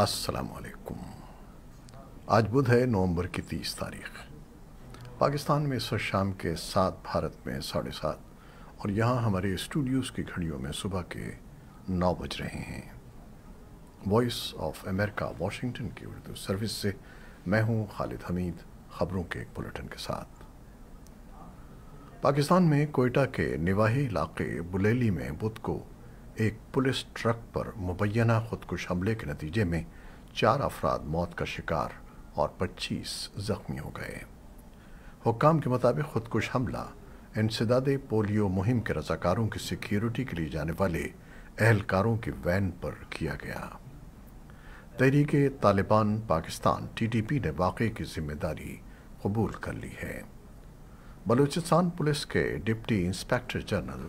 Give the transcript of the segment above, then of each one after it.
السلام علیکم آج بدھ ہے نومبر کی تیس تاریخ پاکستان میں سر شام کے ساتھ بھارت میں ساڑھے سات اور یہاں ہمارے اسٹوڈیوز کی گھڑیوں میں صبح کے نو بج رہے ہیں وائس آف امریکہ واشنگٹن کی اردو سروس سے میں ہوں خالد حمید خبروں کے ایک بلٹن کے ساتھ پاکستان میں کوئٹہ کے نواہی علاقے بلیلی میں بدھ کو ایک پولیس ٹرک پر مبینہ خودکش حملے کے نتیجے میں چار افراد موت کا شکار اور پچیس زخمی ہو گئے حکام کے مطابق خودکش حملہ انسداد پولیو مہم کے رضاکاروں کی سیکیورٹی کے لیے جانے والے اہلکاروں کی وین پر کیا گیا Tehrik Taliban Pakistan T T P نے واقعے کی ذمہ داری قبول کر لی ہے بلوچستان پولیس کے deputy inspector general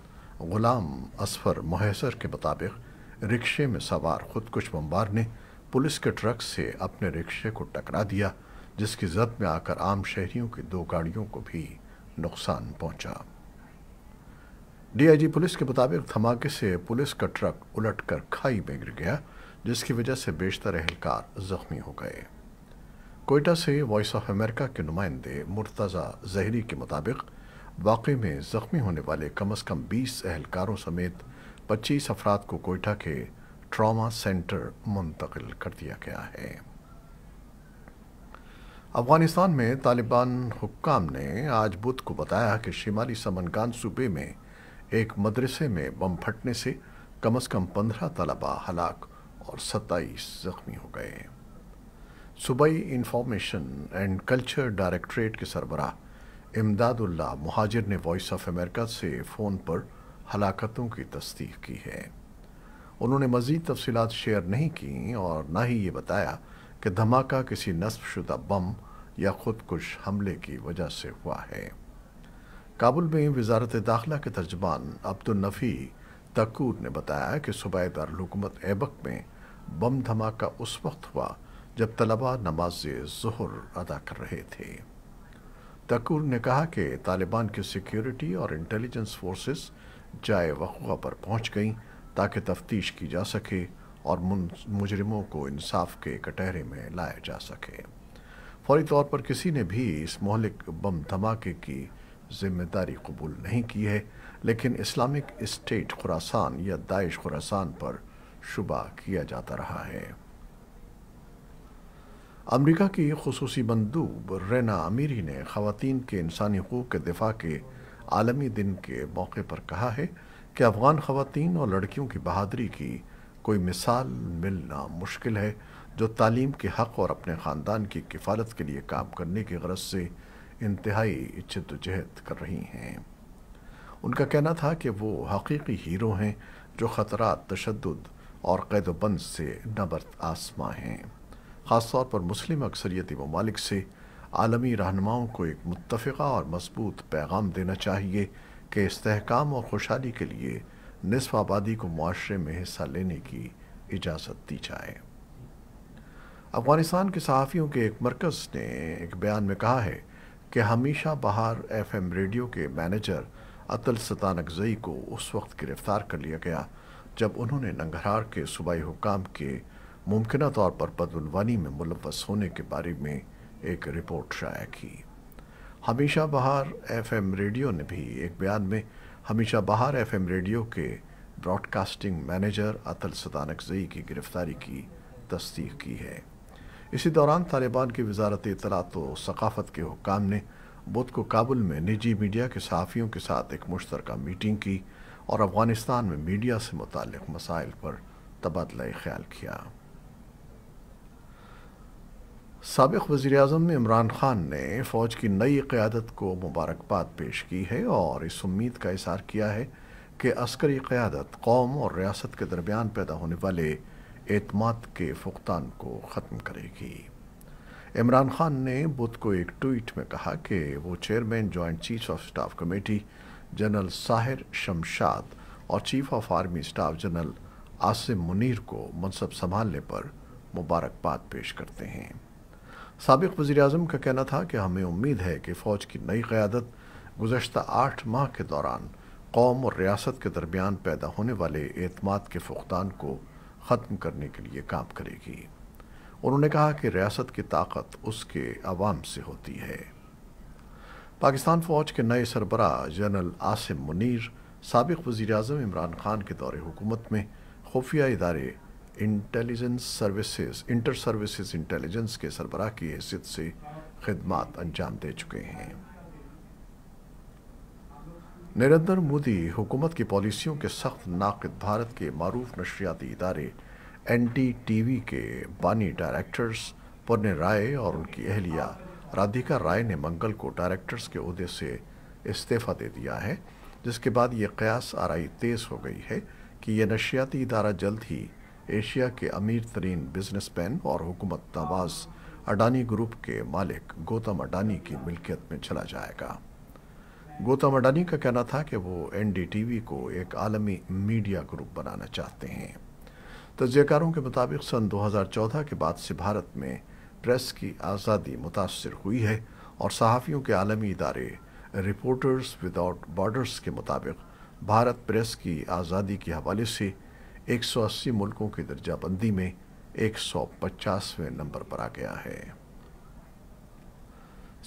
Ghulam Asfar محیصر کے مطابق رکشے میں سوار خودکش بمبار نے پولیس کے ٹرک سے اپنے رکشے کو ٹکرا دیا جس کی زد میں آ کر عام شہریوں کی دو گاڑیوں کو بھی نقصان پہنچا ڈی آئی جی پولیس کے مطابق دھماکے سے پولیس کا ٹرک الٹ کر کھائی میں گر گیا جس کی وجہ سے بیشتر اہلکار زخمی ہو گئے کوئٹہ سے وائس آف امریکہ کے نمائندے مرتضی زہری کے مطابق واقعے میں زخمی ہونے والے کم از کم بیس اہلکاروں سمیت پچیس افراد کو کوئٹہ کے ٹراما سینٹر منتقل کر دیا گیا ہے افغانستان میں طالبان حکام نے آج بدھ کو بتایا کہ شمالی سمنگان صوبے میں ایک مدرسے میں بم پھٹنے سے کم از کم پندرہ طلبہ ہلاک اور ستائیس زخمی ہو گئے صوبائی انفارمیشن اینڈ کلچر ڈائریکٹریٹ کے سربراہ امداد اللہ مہاجر نے وائس آف امریکہ سے فون پر ہلاکتوں کی تصدیق کی ہے انہوں نے مزید تفصیلات شیئر نہیں کیں اور نہ ہی یہ بتایا کہ دھماکہ کسی نصب شدہ بم یا خود کش حملے کی وجہ سے ہوا ہے کابل میں وزارت داخلہ کے ترجمان عبد النفی تکور نے بتایا کہ صوبہ دارالحکومت ایبک میں بم دھماکہ اس وقت ہوا جب طلبہ نماز ظہر ادا کر رہے تھے تکور نے کہا کہ طالبان کی سیکیورٹی اور انٹیلیجنس فورسز جائے وقوع پر پہنچ گئیں تاکہ تفتیش کی جا سکے اور مجرموں کو انصاف کے کٹہرے میں لایا جا سکے فوری طور پر کسی نے بھی اس مہلک بم دھماکے کی ذمہ داری قبول نہیں کی ہے لیکن اسلامک اسٹیٹ خوراسان یا داعش خوراسان پر شبہ کیا جاتا رہا ہے امریکہ کی خصوصی بندوب رینا امیری نے خواتین کے انسانی حقوق کے دفاع کے عالمی دن کے موقع پر کہا ہے کہ افغان خواتین اور لڑکیوں کی بہادری کی کوئی مثال ملنا مشکل ہے جو تعلیم کے حق اور اپنے خاندان کی کفالت کے لیے کام کرنے کی غرض سے انتہائی اچت و جہد کر رہی ہیں ان کا کہنا تھا کہ وہ حقیقی ہیرو ہیں جو خطرات تشدد اور قید و بند سے نبرد آسماں ہیں خاص طور پر مسلم اکثریتی ممالک سے عالمی رہنماؤں کو ایک متفقہ اور مضبوط پیغام دینا چاہیے کہ استحکام اور خوشحالی کے لیے نصف آبادی کو معاشرے میں حصہ لینے کی اجازت دی جائے افغانستان کے صحافیوں کے ایک مرکز نے ایک بیان میں کہا ہے کہ ہمیشہ بہار ایف ایم ریڈیو کے مینیجر ستان ستانکزئی کو اس وقت گرفتار کر لیا گیا جب انہوں نے ننگرہار کے صوبائی حکام کے ممکنہ طور پر بدعنوانی میں ملوث ہونے کے بارے میں ایک رپورٹ شائع کی ہمیشہ بہار ایف ایم ریڈیو نے بھی ایک بیان میں ہمیشہ بہار ایف ایم ریڈیو کے براڈ کاسٹنگ مینیجر زئی کی گرفتاری کی تصدیق کی ہے اسی دوران طالبان کی وزارت اطلاعات و ثقافت کے حکام نے بدھ کو کابل میں نجی میڈیا کے صحافیوں کے ساتھ ایک مشترکہ میٹنگ کی اور افغانستان میں میڈیا سے متعلق مسائل پر تبادلہ خیال کیا سابق وزیر اعظم عمران خان نے فوج کی نئی قیادت کو مبارکباد پیش کی ہے اور اس امید کا اظہار کیا ہے کہ عسکری قیادت قوم اور ریاست کے درمیان پیدا ہونے والے اعتماد کے فقطان کو ختم کرے گی عمران خان نے بدھ کو ایک ٹویٹ میں کہا کہ وہ chairman joint chief of staff committee general Sahir Shamshad اور chief of army staff general Asim Munir کو منصب سنبھالنے پر مبارکباد پیش کرتے ہیں سابق وزیر اعظم کا کہنا تھا کہ ہمیں امید ہے کہ فوج کی نئی قیادت گزشتہ آٹھ ماہ کے دوران قوم اور ریاست کے درمیان پیدا ہونے والے اعتماد کے فقدان کو ختم کرنے کے لیے کام کرے گی انہوں نے کہا کہ ریاست کی طاقت اس کے عوام سے ہوتی ہے پاکستان فوج کے نئے سربراہ جنرل آسم منیر سابق وزیر اعظم عمران خان کے دور حکومت میں خفیہ ادارے intelligence services inter services intelligence کے سربراہ کی حیثیت سے خدمات انجام دے چکے ہیں نریندر مودی حکومت کی پالیسیوں کے سخت ناقد بھارت کے معروف نشریاتی ادارے این ڈی ٹی وی کے بانی ڈائریکٹرز پرنے رائے اور ان کی اہلیہ رادھیکا رائے نے منگل کو ڈائریکٹرز کے عہدے سے استعفیٰ دے دیا ہے جس کے بعد یہ قیاس آرائی تیز ہو گئی ہے کہ یہ نشریاتی ادارہ جلد ہی ایشیا کے امیر ترین بزنس مین اور حکومت نواز اڈانی گروپ کے مالک گوتم اڈانی کی ملکیت میں چلا جائے گا گوتم اڈانی کا کہنا تھا کہ وہ این ڈی ٹی وی کو ایک عالمی میڈیا گروپ بنانا چاہتے ہیں تجزیہ کاروں کے مطابق سن دو ہزار چودہ کے بعد سے بھارت میں پریس کی آزادی متاثر ہوئی ہے اور صحافیوں کے عالمی ادارے رپورٹرز وداؤٹ بارڈرز کے مطابق بھارت پریس کی آزادی کے حوالے سے ایک سو اسی ملکوں کی درجہ بندی میں ایک سو پچاسویں نمبر پر آ گیا ہے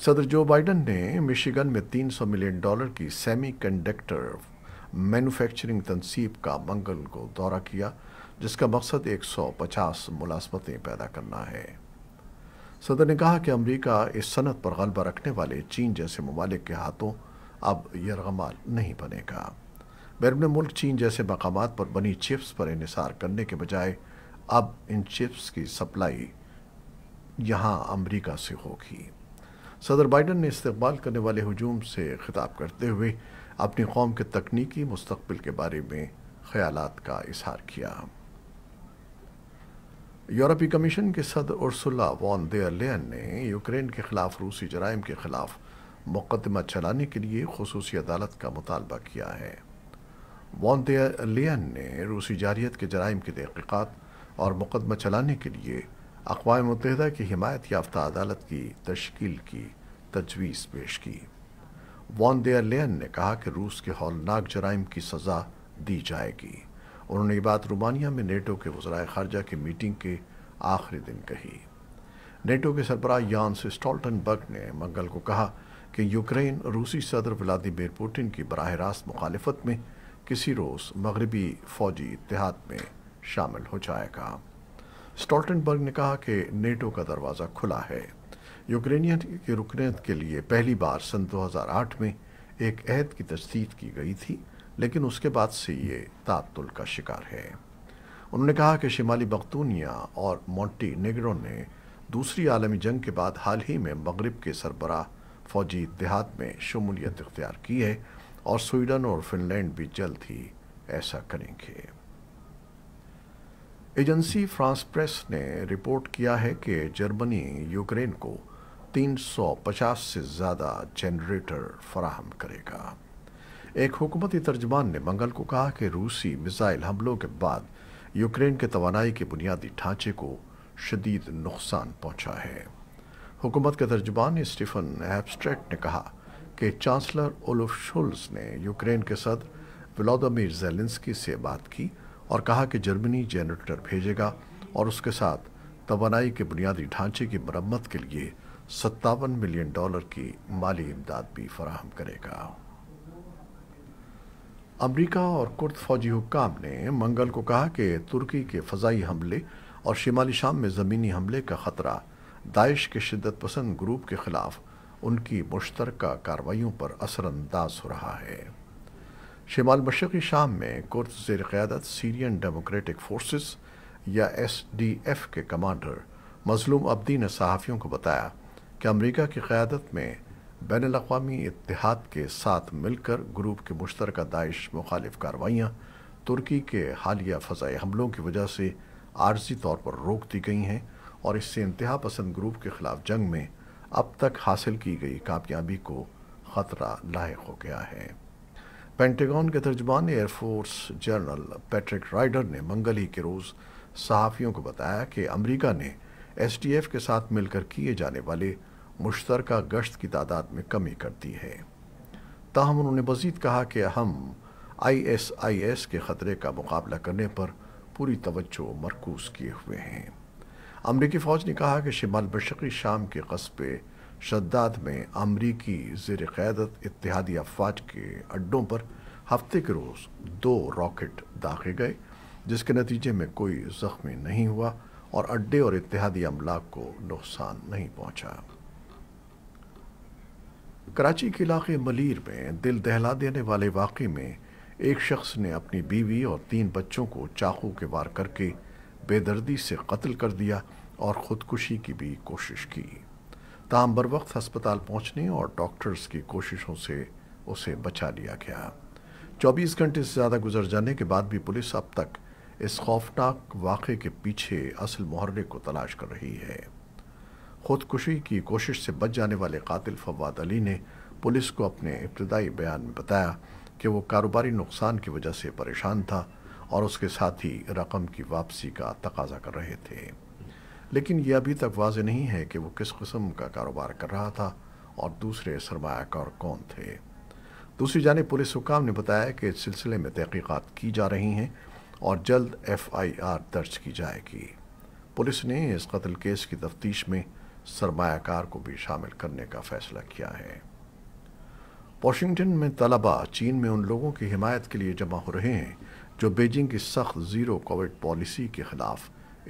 صدر جو بائیڈن نے مشیگن میں تین سو ملین ڈالر کی سیمی کنڈکٹر مینوفیکچرنگ تنصیب کا منگل کو دورہ کیا جس کا مقصد ایک سو پچاس ملازمتیں پیدا کرنا ہے صدر نے کہا کہ امریکہ اس صنعت پر غلبہ رکھنے والے چین جیسے ممالک کے ہاتھوں اب یرغمال نہیں بنے گا بیرون ملک چین جیسے مقامات پر بنی چپس پر انحصار کرنے کے بجائے اب ان چپس کی سپلائی یہاں امریکہ سے ہوگی صدر بائیڈن نے استقبال کرنے والے ہجوم سے خطاب کرتے ہوئے اپنی قوم کے تکنیکی مستقبل کے بارے میں خیالات کا اظہار کیا یورپی کمیشن کے صدر ارس وان دیر لین نے یوکرین کے خلاف روسی جرائم کے خلاف مقدمہ چلانے کے لیے خصوصی عدالت کا مطالبہ کیا ہے لین نے روسی جاریت کے جرائم کی تحقیقات اور مقدمہ چلانے کے لیے اقوام متحدہ کی حمایت یافتہ عدالت کی تشکیل کی تجویز پیش کی وان دیئر لین نے کہا کہ روس کے ہولناک جرائم کی سزا دی جائے گی انہوں نے یہ بات رومانیہ میں نیٹو کے وزرائے خارجہ کی میٹنگ کے آخری دن کہی نیٹو کے سربراہ یانس سٹالٹن برگ نے منگل کو کہا کہ یوکرین روسی صدر ولادیمیر پوٹن کی براہ راست مخالفت میں کسی روز مغربی فوجی اتحاد میں شامل ہو جائے گا سٹالٹن برگ نے کہا کہ نیٹو کا دروازہ کھلا ہے یوکرینین کی رکنیت کے لیے پہلی بار سن دو ہزار آٹھ میں ایک عہد کی تجدید کی گئی تھی لیکن اس کے بعد سے یہ تعطل کا شکار ہے انہوں نے کہا کہ شمالی بختونیا اور مونٹی نگرو نے دوسری عالمی جنگ کے بعد حال ہی میں مغرب کے سربراہ فوجی اتحاد میں شمولیت اختیار کی ہے اور سویڈن اور فن لینڈ بھی جلد ہی ایسا کریں گے ایجنسی فرانس پریس نے رپورٹ کیا ہے کہ جرمنی یوکرین کو تین سو پچاس سے زیادہ جنریٹر فراہم کرے گا ایک حکومتی ترجمان نے منگل کو کہا کہ روسی میزائل حملوں کے بعد یوکرین کے توانائی کے بنیادی ڈھانچے کو شدید نقصان پہنچا ہے حکومت کے ترجمان اسٹیفن ایبسٹریکٹ نے کہا کہ چانسلر اولف شولز نے یوکرین کے صدر ولادمیر زیلنسکی سے بات کی اور کہا کہ جرمنی جنریٹر بھیجے گا اور اس کے ساتھ توانائی کے بنیادی ڈھانچے کی مرمت کے لیے ستاون ملین ڈالر کی مالی امداد بھی فراہم کرے گا امریکہ اور کرد فوجی حکام نے منگل کو کہا کہ ترکی کے فضائی حملے اور شمالی شام میں زمینی حملے کا خطرہ داعش کے شدت پسند گروپ کے خلاف ان کی مشترکہ کارروائیوں پر اثر انداز ہو رہا ہے شمال مشرقی شام میں کرد زیر قیادت سیرین ڈیموکریٹک فورسز یا ایس ڈی ایف کے کمانڈر مظلوم ابدی نے صحافیوں کو بتایا کہ امریکہ کی قیادت میں بین الاقوامی اتحاد کے ساتھ مل کر گروپ کے مشترکہ داعش مخالف کارروائیاں ترکی کے حالیہ فضائی حملوں کی وجہ سے عارضی طور پر روک دی گئی ہیں اور اس سے انتہا پسند گروپ کے خلاف جنگ میں اب تک حاصل کی گئی کامیابی کو خطرہ لاحق ہو گیا ہے پینٹیگون کے ترجمان air force general Patrick Ryder نے منگل ہی کے روز صحافیوں کو بتایا کہ امریکہ نے ایس ٹی ایف کے ساتھ مل کر کیے جانے والے مشترکہ گشت کی تعداد میں کمی کر دی ہے تاہم انہوں نے مزید کہا کہ ہم آئی ایس آئی ایس کے خطرے کا مقابلہ کرنے پر پوری توجہ مرکوز کیے ہوئے ہیں امریکی فوج نے کہا کہ شمال بشقی شام کے قصبے شداد میں امریکی زیر قیادت اتحادی افواج کے اڈوں پر ہفتے کے روز دو راکٹ داغے گئے جس کے نتیجے میں کوئی زخمی نہیں ہوا اور اڈے اور اتحادی املاک کو نقصان نہیں پہنچا کراچی کے علاقے ملیر میں دل دہلا دینے والے واقعے میں ایک شخص نے اپنی بیوی اور تین بچوں کو چاقو کے وار کر کے بے دردی سے قتل کر دیا اور خودکشی کی بھی کوشش کی تاہم بر وقت ہسپتال پہنچنے اور ڈاکٹرز کی کوششوں سے اسے بچا لیا گیا چوبیس گھنٹے سے زیادہ گزر جانے کے بعد بھی پولیس اب تک اس خوفناک واقعے کے پیچھے اصل محرے کو تلاش کر رہی ہے خودکشی کی کوشش سے بچ جانے والے قاتل فواد علی نے پولیس کو اپنے ابتدائی بیان میں بتایا کہ وہ کاروباری نقصان کی وجہ سے پریشان تھا اور اس کے ساتھ ہی رقم کی واپسی کا تقاضا کر رہے تھے لیکن یہ ابھی تک واضح نہیں ہے کہ وہ کس قسم کا کاروبار کر رہا تھا اور دوسرے سرمایہ کار کون تھے دوسری جانب پولیس حکام نے بتایا کہ اس سلسلے میں تحقیقات کی جا رہی ہیں اور جلد ایف آئی آر درج کی جائے گی پولیس نے اس قتل کیس کی تفتیش میں سرمایہ کار کو بھی شامل کرنے کا فیصلہ کیا ہے واشنگٹن میں طلبہ چین میں ان لوگوں کی حمایت کے لیے جمع ہو رہے ہیں جو بیجنگ کی سخت زیرو کووڈ پالیسی کے خلاف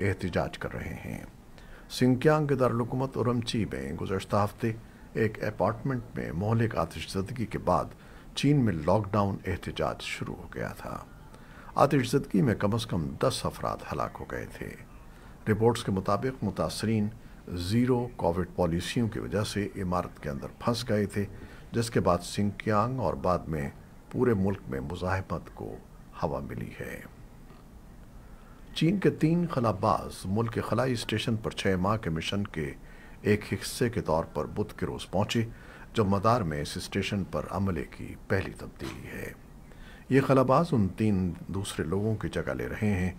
احتجاج کر رہے ہیں سنکیانگ کے دارالحکومت اورمچی میں گزشتہ ہفتے ایک اپارٹمنٹ میں مہلک آتش زدگی کے بعد چین میں لاک ڈاؤن احتجاج شروع ہو گیا تھا آتش زدگی میں کم از کم دس افراد ہلاک ہو گئے تھے رپورٹس کے مطابق متاثرین زیرو کووڈ پالیسیوں کی وجہ سے عمارت کے اندر پھنس گئے تھے جس کے بعد سنکیانگ اور بعد میں پورے ملک میں مزاحمت کو ہوا ملی ہے چین کے تین خلاباز ملک کے خلائی اسٹیشن پر چھ ماہ کے مشن کے ایک حصے کے طور پر بدھ کے روز پہنچے جو مدار میں اس اسٹیشن پر عملے کی پہلی تبدیلی ہے یہ خلاباز ان تین دوسرے لوگوں کی جگہ لے رہے ہیں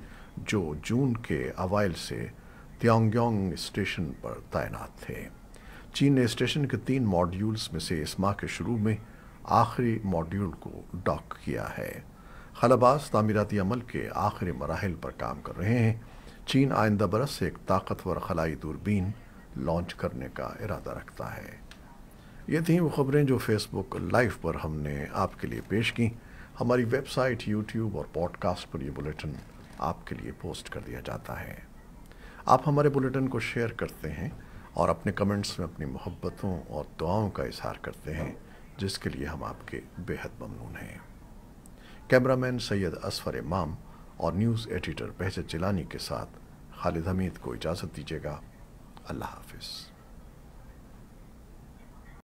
جو جون کے اوائل سے یونگ اسٹیشن پر تعینات تھے چین نے اسٹیشن کے تین ماڈیولز میں سے اس ماہ کے شروع میں آخری ماڈیول کو ڈاک کیا ہے خلاباز تعمیراتی عمل کے آخری مراحل پر کام کر رہے ہیں چین آئندہ برس سے ایک طاقتور خلائی دوربین لانچ کرنے کا ارادہ رکھتا ہے یہ تھیں وہ خبریں جو فیس بک لائیو پر ہم نے آپ کے لیے پیش کیں ہماری ویب سائٹ یوٹیوب اور پوڈ کاسٹ پر یہ بلیٹن آپ کے لیے پوسٹ کر دیا جاتا ہے آپ ہمارے بلیٹن کو شیئر کرتے ہیں اور اپنے کمنٹس میں اپنی محبتوں اور دعاؤں کا اظہار کرتے ہیں جس کے لیے ہم آپ کے بے حد ممنون ہیں کیمرامین سید اسفر امام اور نیوز ایڈیٹر بہجت جلانی کے ساتھ خالد حمید کو اجازت دیجیے گا اللہ حافظ